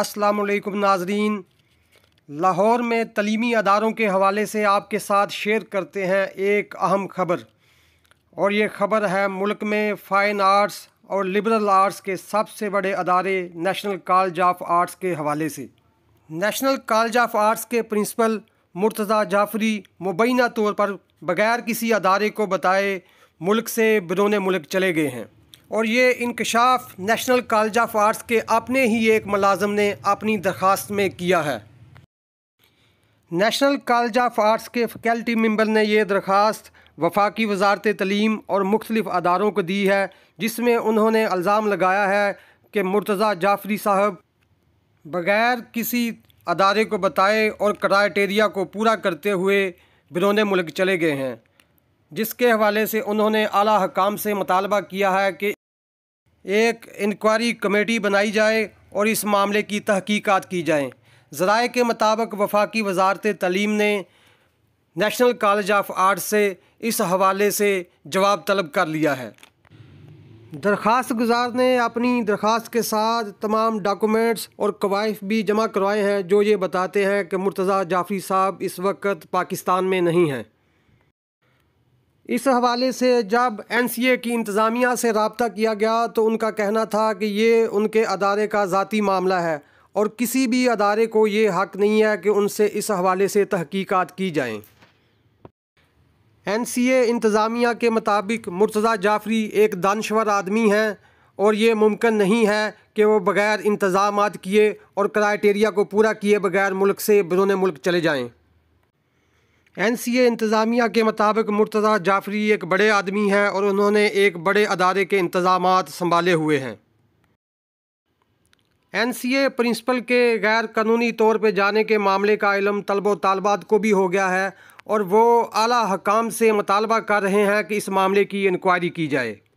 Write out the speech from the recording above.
असलकुम नाजरीन लाहौर में तलीमी अदारों के हवाले से आपके साथ शेयर करते हैं एक अहम खबर और ये ख़बर है मुल्क में फ़ाइन आर्ट्स और लिबरल आर्ट्स के सबसे बड़े अदारे नेशनल कॉलेज ऑफ आर्ट्स के हवाले से नेशनल कॉलेज ऑफ आर्ट्स के प्रिंसिपल मुर्तज़ा जाफरी मुबैना तौर पर बग़ैर किसी अदारे को बताए मुल्क से बिरून मुल्क चले गए हैं और ये इंकशाफ नेशनल कॉलेज ऑफ आर्ट्स के अपने ही एक मुलाजम ने अपनी दरख्वास्त में किया है नेशनल कॉलेज ऑफ आर्ट्स के फैकल्टी मेंबर ने यह दरख्वास्त वफाकी वजारत तलीम और मुख्तलिफ अदारों को दी है जिसमें उन्होंने अल्ज़ाम लगाया है कि मुर्तज़ा जाफरी साहब बग़ैर किसी अदारे को बताए और क्राइटेरिया को पूरा करते हुए बिरोन मुल्क चले गए हैं जिसके हवाले से उन्होंने आला हकाम से मुतालबा किया है कि एक इंक्वायरी कमेटी बनाई जाए और इस मामले की तहकीकात की जाए ज़राए के मुताबिक वफाकी वजारत तलीम ने नेशनल कॉलेज ऑफ आर्ट से इस हवाले से जवाब तलब कर लिया है दरख्वास्त गुजार ने अपनी दरख्वास्त के साथ तमाम डॉक्यूमेंट्स और कवायफ भी जमा करवाए हैं जो ये बताते हैं कि मुर्तज़ा जाफरी साहब इस वक्त पाकिस्तान में नहीं हैं इस हवाले से जब एन सी ए की इंतज़ामिया से रबता किया गया तो उनका कहना था कि ये उनके अदारे का ज़ाती मामला है और किसी भी अदारे को ये हक नहीं है कि उनसे इस हवाले से तहकीकात की जाएँ एन सी ए इंतज़ामिया के मुताबिक मुर्तज़ा जाफरी एक दानशवर आदमी हैं और ये मुमकिन नहीं है कि वो बग़ैर इंतज़ाम किए और क्राइटेरिया को पूरा किए बगैर मुल्क से बैरून मुल्क चले जाएँ एन सी ए इंतज़ामिया के मुताबिक मुर्तज़ा जाफरी एक बड़े आदमी हैं और उन्होंने एक बड़े अदारे के इंतज़ाम संभाले हुए हैं एन सी ए प्रिंसिपल के गैर कानूनी तौर पर जाने के मामले का इलम तलब तालबात को भी हो गया है और वो अली हकाम से मुतालबा कर रहे हैं कि इस मामले की इंक्वायरी की जाए